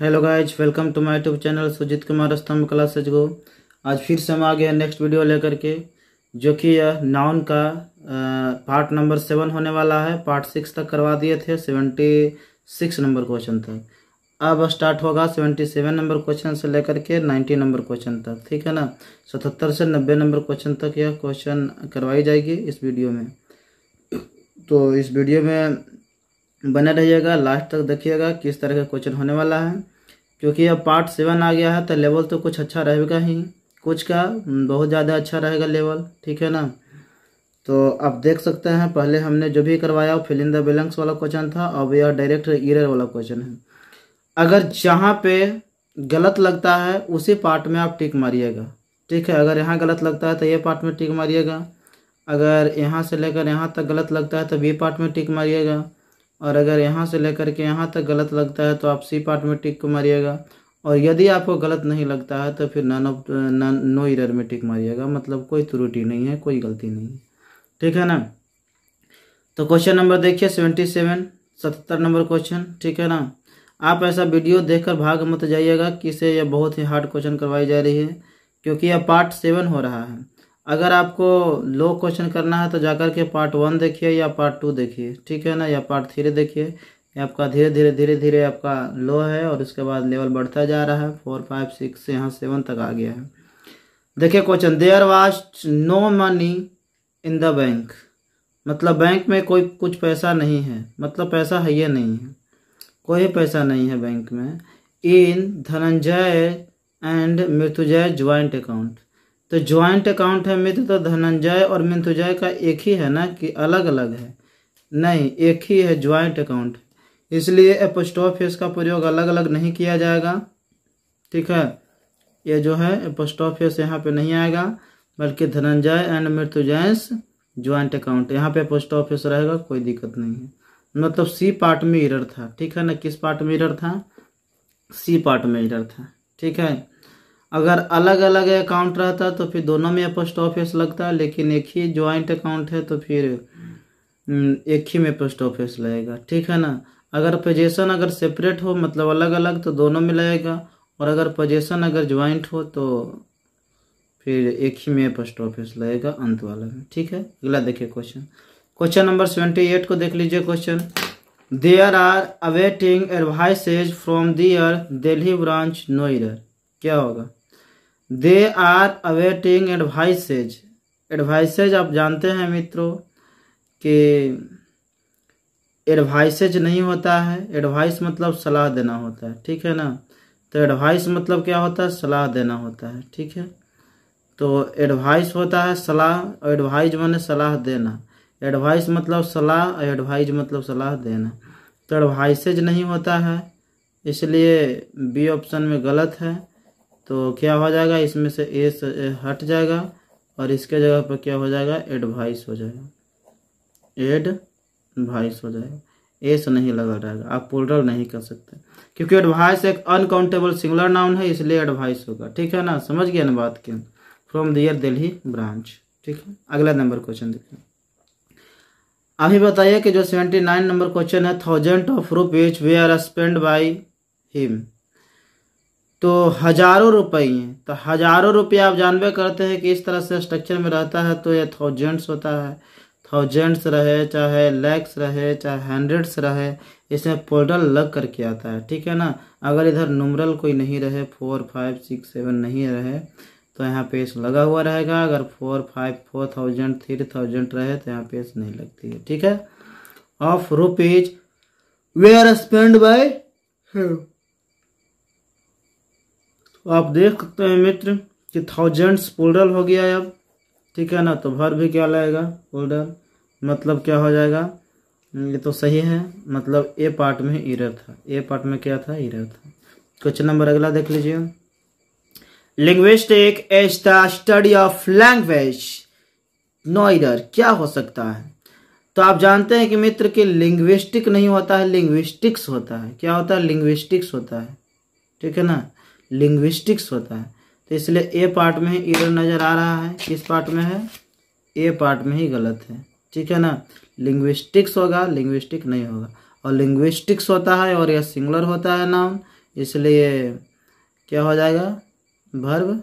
hello guys welcome to my YouTube channel Sujeet Kumar स्तंभ कला सजगो आज फिर से हम आ गए नेक्स्ट वीडियो लेकर के जो कि यह नाउन का पार्ट नंबर सेवन होने वाला है पार्ट सिक्स तक करवा दिए थे सेवेंटी सिक्स नंबर क्वेश्चन तक अब स्टार्ट होगा सेवेंटी सेवन नंबर क्वेश्चन से लेकर के नाइन्टी नंबर क्वेश्चन तक ठीक है ना सतहत्तर से नब्बे नंबर क्वेश्चन तक यह क्वेश्चन करवाई जाएगी इस वीडियो में तो इस वीडियो में बने रहिएगा लास्ट तक देखिएगा किस तरह का क्वेश्चन होने वाला है क्योंकि अब पार्ट सेवन आ गया है तो लेवल तो कुछ अच्छा रहेगा ही कुछ का बहुत ज़्यादा अच्छा रहेगा लेवल ठीक है ना तो आप देख सकते हैं पहले हमने जो भी करवाया फिल इन द बैलेंस वाला क्वेश्चन था अब यह डायरेक्ट ईरर वाला क्वेश्चन है अगर जहाँ पे गलत लगता है उसी पार्ट में आप टिक मारिएगा ठीक है अगर यहाँ गलत लगता है तो ये पार्ट में टिक मारिएगा अगर यहाँ से लेकर यहाँ तक गलत लगता है तो बी पार्ट में टिक मारिएगा और अगर यहाँ से लेकर के यहाँ तक गलत लगता है तो आप सी पार्ट में टिक को मारिएगा और यदि आपको गलत नहीं लगता है तो फिर नन ऑफ नो इरर में टिक मारिएगा मतलब कोई त्रुटि नहीं है कोई गलती नहीं है ठीक है ना तो क्वेश्चन नंबर देखिए सेवेंटी सेवन सतहत्तर नंबर क्वेश्चन ठीक है ना आप ऐसा वीडियो देखकर भाग मत जाइएगा कि इसे यह बहुत ही हार्ड क्वेश्चन करवाई जा रही है क्योंकि यह पार्ट सेवन हो रहा है अगर आपको लो क्वेश्चन करना है तो जाकर के पार्ट वन देखिए या पार्ट टू देखिए ठीक है ना या पार्ट थ्री देखिए ये आपका धीरे धीरे धीरे धीरे आपका लो है और उसके बाद लेवल बढ़ता जा रहा है फोर फाइव सिक्स से यहाँ सेवन तक आ गया है देखिए question there was no money in the bank मतलब बैंक में कोई कुछ पैसा नहीं है मतलब पैसा है ये नहीं है कोई पैसा नहीं है बैंक में in Dhananjay and Mrityunjay joint account तो ज्वाइंट अकाउंट है मित्र तो धनंजय और मिंतुजय का एक ही है ना कि अलग अलग है नहीं एक ही है ज्वाइंट अकाउंट इसलिए एपोस्टोफिस का प्रयोग अलग अलग नहीं किया जाएगा ठीक है ये जो है एपोस्टोफिस यहाँ पे नहीं आएगा बल्कि Dhananjay and Mrityunjay's joint account यहाँ पे पोस्ट ऑफिस रहेगा कोई दिक्कत नहीं है मतलब सी पार्ट में इरर था ठीक है ना किस पार्ट में इरर था सी पार्ट में इरर था ठीक है अगर अलग अलग अकाउंट रहता तो फिर दोनों में पोस्ट ऑफिस लगता लेकिन एक ही ज्वाइंट अकाउंट है तो फिर हम्म, एक ही में पोस्ट ऑफिस लगेगा ठीक है ना अगर पोजेशन अगर सेपरेट हो मतलब अलग अलग तो दोनों में लगेगा और अगर पोजेशन अगर ज्वाइंट हो तो फिर एक ही में पोस्ट ऑफिस लगेगा अंत वाला में ठीक है अगला देखिए question question number seventy eight को देख लीजिए question there are awaiting advices from their Delhi branch नोइडर क्या होगा they are awaiting advices advices आप जानते हैं मित्रों कि एडवाइसेज नहीं होता है एडवाइस मतलब सलाह देना होता है ठीक है ना तो एडवाइस मतलब क्या होता है सलाह देना होता है ठीक है तो एडवाइस होता है सलाह और एडवाइज मैंने सलाह देना एडवाइस मतलब सलाह और एडवाइज मतलब सलाह देना तो एडवाइसेज नहीं होता है इसलिए बी ऑप्शन में गलत है तो क्या हो जाएगा इसमें से एस हट जाएगा और इसके जगह पर क्या हो जाएगा एडवाइस हो जाएगा एडवाइस हो जाएगा एस नहीं लगा रहेगा आप पोलरल नहीं कर सकते क्योंकि एडवाइस एक अनकाउंटेबल सिंगुलर नाउन है इसलिए एडवाइस होगा ठीक है ना समझ गया ना बात के फ्रॉम दियर दिल्ली ब्रांच ठीक है अगला नंबर क्वेश्चन देखिए अभी बताइए कि जो सेवेंटी नाइन नंबर क्वेश्चन है thousand of rupees were spend by him तो हज़ारों रुपए हैं तो हज़ारों रुपये आप जानबे करते हैं कि इस तरह से स्ट्रक्चर में रहता है तो ये थाउजेंड्स होता है थाउजेंड्स रहे चाहे लैक्स रहे चाहे हंड्रेड्स रहे इसमें पोर्टल लग करके आता है ठीक है ना अगर इधर नुमरल कोई नहीं रहे फोर फाइव सिक्स सेवन नहीं रहे तो यहाँ इस लगा हुआ रहेगा अगर four five four thousand three thousand रहे तो यहाँ इस नहीं लगती है ठीक है of rupees were spend by तो आप देख सकते हैं मित्र कि थाउजेंड्स पोल्डल हो गया है अब ठीक है ना तो भर भी क्या लाएगा पोल्डल मतलब क्या हो जाएगा ये तो सही है मतलब ए पार्ट में ईर था ए पार्ट में क्या था ईर था क्वेश्चन नंबर अगला देख लीजिए लिंग्विस्टिक एक the study of language no error क्या हो सकता है तो आप जानते हैं कि मित्र के लिंग्विस्टिक नहीं होता है लिंग्विस्टिक्स होता है क्या होता है लिंग्विस्टिक्स होता है ठीक है ना लिंग्विस्टिक्स होता है तो इसलिए ए पार्ट में ही इरर नज़र आ रहा है किस पार्ट में है ए पार्ट में ही गलत है ठीक है ना लिंग्विस्टिक्स होगा लिंग्विस्टिक नहीं होगा और लिंग्विस्टिक्स होता है और यह सिंगुलर होता है नाउन इसलिए क्या हो जाएगा भर्व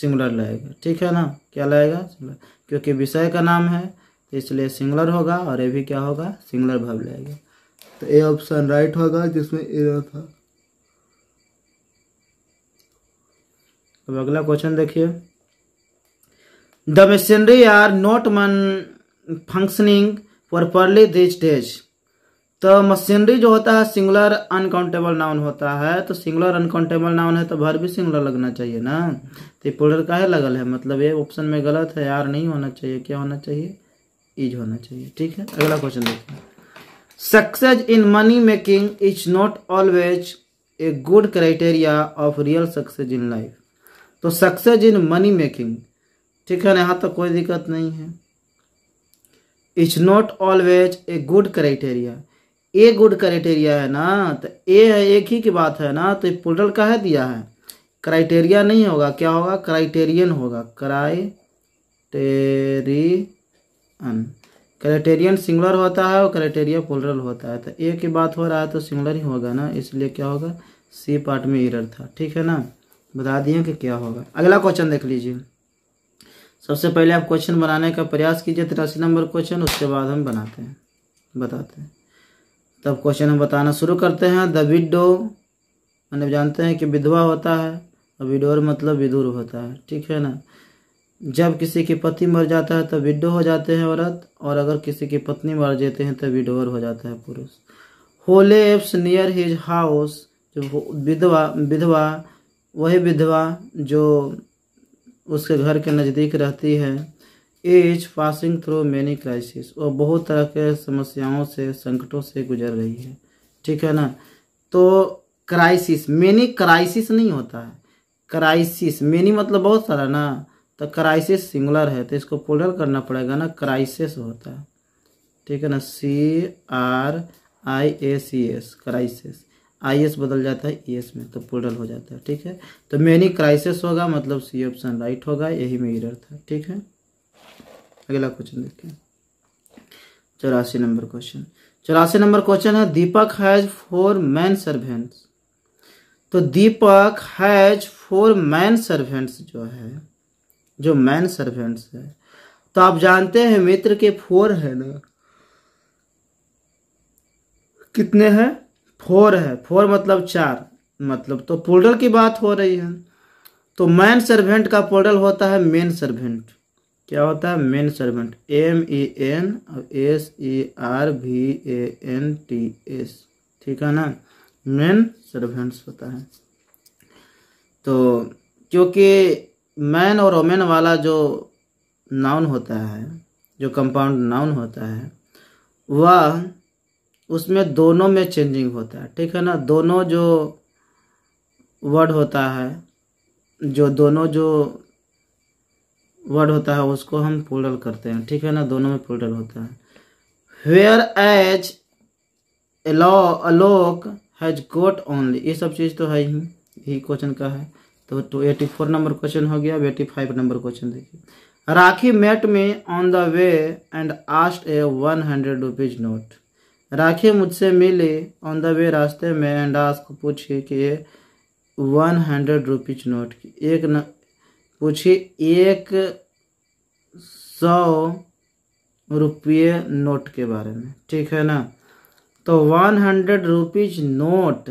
सिंगुलर लगेगा ठीक है ना क्या लगेगा क्योंकि विषय का नाम है तो इसलिए सिंगुलर होगा और ये भी क्या होगा सिंगुलर भर्व लगेगा तो ए ऑप्शन राइट होगा जिसमें इरर था अब अगला क्वेश्चन देखिए द मशीनरी आर नॉट मन फंक्शनिंग प्रॉपरली दिस डेज तो मशीनरी जो होता है सिंगुलर अनकाउंटेबल नाउन होता है तो सिंगुलर अनकाउंटेबल नाउन है तो भर भी सिंगुलर लगना चाहिए ना तो पोलर का है लगल है मतलब ये ऑप्शन में गलत है यार नहीं होना चाहिए क्या होना चाहिए इज होना चाहिए ठीक है अगला क्वेश्चन देखिए success in money making is not always a good criteria of real success in life तो सक्सेस इन मनी मेकिंग ठीक है ना यहाँ तक तो कोई दिक्कत नहीं है it's not always a good criteria a good criteria है ना तो ए है एक ही की बात है ना तो पोर्टल का है दिया है क्राइटेरिया नहीं होगा क्या होगा क्राइटेरियन होगा क्राइटेरियन क्राइटेरियन सिंगुलर होता है और क्राइटेरिया पोलरल होता है तो ए की बात हो रहा है तो सिंगुलर ही होगा ना इसलिए क्या होगा सी पार्ट में इरर था ठीक है ना बता दिए कि क्या होगा अगला क्वेश्चन देख लीजिए सबसे पहले आप क्वेश्चन बनाने का प्रयास कीजिए तिरासी नंबर क्वेश्चन उसके बाद हम बनाते हैं बताते हैं तब क्वेश्चन हम बताना शुरू करते हैं द विडो मैंने जानते हैं कि विधवा होता है और तो विडोर मतलब विदुर होता है ठीक है ना जब किसी के पति मर जाता है तो विडो हो जाते हैं औरत और अगर किसी की पत्नी मर जाते हैं तो विडोर हो जाता है पुरुष होले एप्स नियर हिज हाउस जब विधवा विधवा वही विधवा जो उसके घर के नज़दीक रहती है as passing through many crisis वो बहुत तरह के समस्याओं से संकटों से गुजर रही है ठीक है ना तो क्राइसिस मैनी क्राइसिस नहीं होता है क्राइसिस मैनी मतलब बहुत सारा ना तो क्राइसिस सिंगुलर है तो इसको पोलर करना पड़ेगा ना क्राइसिस होता है ठीक है ना C R I A C S crisis I बदल जाता है ई e में तो पुलरल हो जाता है ठीक है तो मैनी क्राइसिस होगा मतलब सी ऑप्शन राइट होगा यही में इरर था ठीक है अगला क्वेश्चन देखें चौरासी नंबर क्वेश्चन चौरासी नंबर क्वेश्चन है Deepak has four man servants तो Deepak has four man servants जो है जो मैन सर्वेंट्स है तो आप जानते हैं मित्र के फोर है ना कितने हैं फोर है फोर मतलब चार मतलब तो पोर्टल की बात हो रही है तो मैन सर्वेंट का पोर्टल होता है मेन सर्वेंट क्या होता है men servant M E N और S E R V A N T S ठीक है ना मेन सर्वेंट्स होता है तो क्योंकि मैन और ओमेन वाला जो नाउन होता है जो कंपाउंड नाउन होता है वह उसमें दोनों में चेंजिंग होता है ठीक है ना दोनों जो वर्ड होता है जो दोनों जो वर्ड होता है उसको हम पोर्टल करते हैं ठीक है ना दोनों में पोर्टल होता है वेयर एज एलो अलोक हैज गोट ओनली ये सब चीज़ तो है ही यही क्वेश्चन का है तो to eighty four number question हो गया अब एटी फाइव नंबर क्वेश्चन देखिए राखी मेट में on the way and asked a one hundred rupees note Rakhi मुझसे मिली ऑन द वे रास्ते में एंड आस्क पूछी कि वन हंड्रेड रुपीज नोट की एक न पूछी एक सौ रुपये नोट के बारे में ठीक है ना तो वन हंड्रेड रुपीज नोट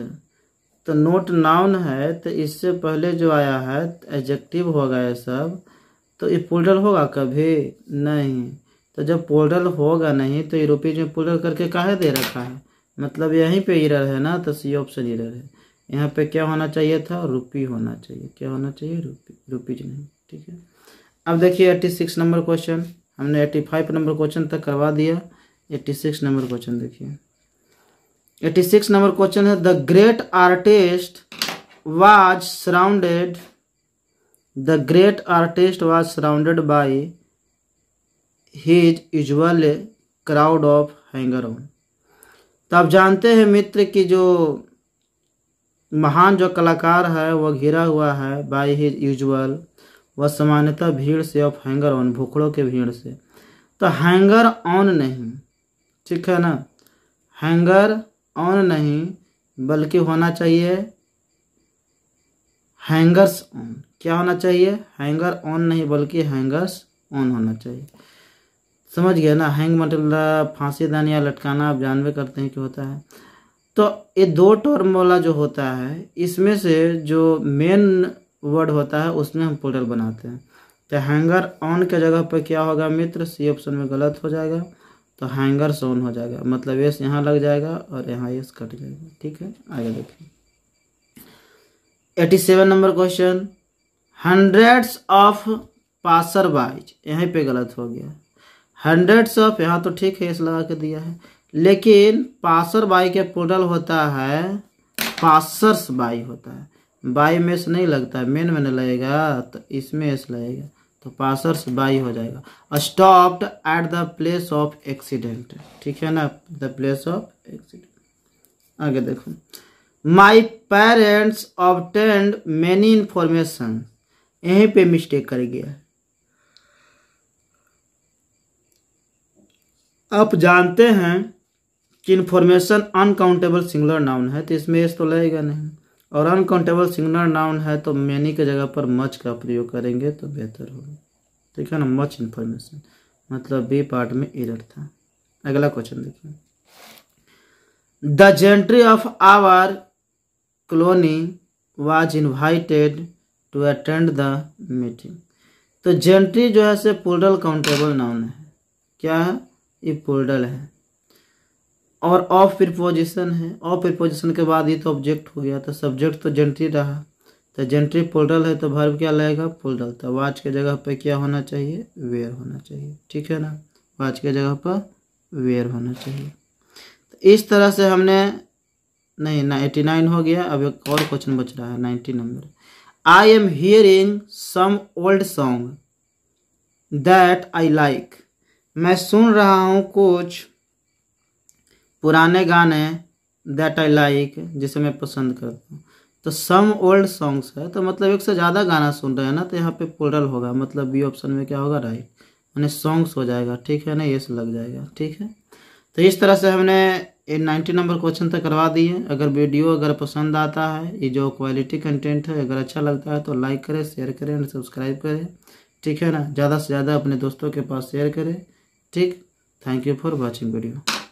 तो नोट नाउन है तो इससे पहले जो आया है एडजेक्टिव होगा ये सब तो ये पोर्टल होगा कभी नहीं तो जब पोर्टल होगा नहीं तो यूरोपीय में पोर्टल करके काहे दे रखा है मतलब यहीं पे इरर है ना तो सी ऑप्शन इरर है यहाँ पे क्या होना चाहिए था रुपी होना चाहिए क्या होना चाहिए रुपी रुपीज नहीं ठीक है अब देखिए एट्टी सिक्स नंबर क्वेश्चन हमने एट्टी फाइव नंबर क्वेश्चन तक करवा दिया एट्टी सिक्स नंबर क्वेश्चन देखिए एट्टी सिक्स नंबर क्वेश्चन है the great artist was surrounded the great artist was surrounded by he usual crowd of hanger on तो आप जानते हैं मित्र की जो महान जो कलाकार है वह घिरा हुआ है बाय हिज यूजल वह सामान्यतः भीड़ से ऑफ हैंगर ऑन भूखड़ों के भीड़ से तो हैंगर ऑन नहीं ठीक है ना हैंगर ऑन नहीं बल्कि होना चाहिए हैंगर्स ऑन क्या होना चाहिए हैंगर ऑन नहीं बल्कि हैंगर्स ऑन होना चाहिए समझ गए ना हैंग मतलब फांसीदान या लटकाना आप जानवे करते हैं कि होता है तो ये दो टर्म वाला जो होता है इसमें से जो मेन वर्ड होता है उसमें हम पोर्टल बनाते हैं तो हैंगर ऑन के जगह पर क्या होगा मित्र सी ऑप्शन में गलत हो जाएगा तो हैंगर सोन हो जाएगा मतलब एस यहाँ लग जाएगा और यहाँ एस कट जाएगा ठीक है आगे देखिए eighty seven number question hundreds of passer bys यहीं पे गलत हो गया हंड्रेड्स ऑफ यहाँ तो ठीक है इस लगा के दिया है लेकिन पासर बाई के पोर्टल होता है पासर्स बाई होता है बाई में से नहीं लगता है मेन में नहीं लगेगा तो इसमें एस लगेगा तो पासर्स बाई हो जाएगा stopped at the place of accident ठीक है ना द प्लेस ऑफ एक्सीडेंट आगे देखो my parents obtained many information यहीं पे मिस्टेक कर गया है आप जानते हैं कि इन्फॉर्मेशन अनकाउंटेबल सिंगुलर नाउन है तो इसमें एस तो लगेगा नहीं और अनकाउंटेबल सिंगुलर नाउन है तो मैनी के जगह पर मच का प्रयोग करेंगे तो बेहतर होगा ठीक है ना मच इन्फॉर्मेशन मतलब बी पार्ट में एरर था अगला क्वेश्चन देखिए the gentry of our colony was invited to attend the meeting तो जेंट्री जो है से पुलरल काउंटेबल नाउन है क्या है ये पोर्टल है और ऑफ प्रिपोजिशन है ऑफ प्रिपोजिशन के बाद ये तो ऑब्जेक्ट हो गया तो सब्जेक्ट तो जेंट्री रहा तो जेंट्री पोर्टल है तो भर्व क्या लगेगा पोर्टल तो वाच के जगह पर क्या होना चाहिए वेयर होना चाहिए ठीक है ना वाच के जगह पर वेयर होना चाहिए तो इस तरह से हमने नहीं ना एटी नाइन हो गया अब एक और क्वेश्चन बच रहा है ninety number I am hearing some old song that I like मैं सुन रहा हूँ कुछ पुराने गाने दैट आई लाइक जिसे मैं पसंद करता हूँ तो सम ओल्ड सॉन्ग्स है तो मतलब एक से ज़्यादा गाना सुन रहे हैं ना तो यहाँ पे पोर्टल होगा मतलब बी ऑप्शन में क्या होगा राइट यानी सॉन्ग्स हो जाएगा ठीक है ना ये से लग जाएगा ठीक है तो इस तरह से हमने ये नाइन्टी नंबर क्वेश्चन तक करवा दिए अगर वीडियो अगर पसंद आता है ये जो क्वालिटी कंटेंट है अगर अच्छा लगता है तो लाइक करें शेयर करें और सब्सक्राइब करें ठीक है ना ज़्यादा से ज़्यादा अपने दोस्तों के पास शेयर करें ठीक thank you for watching video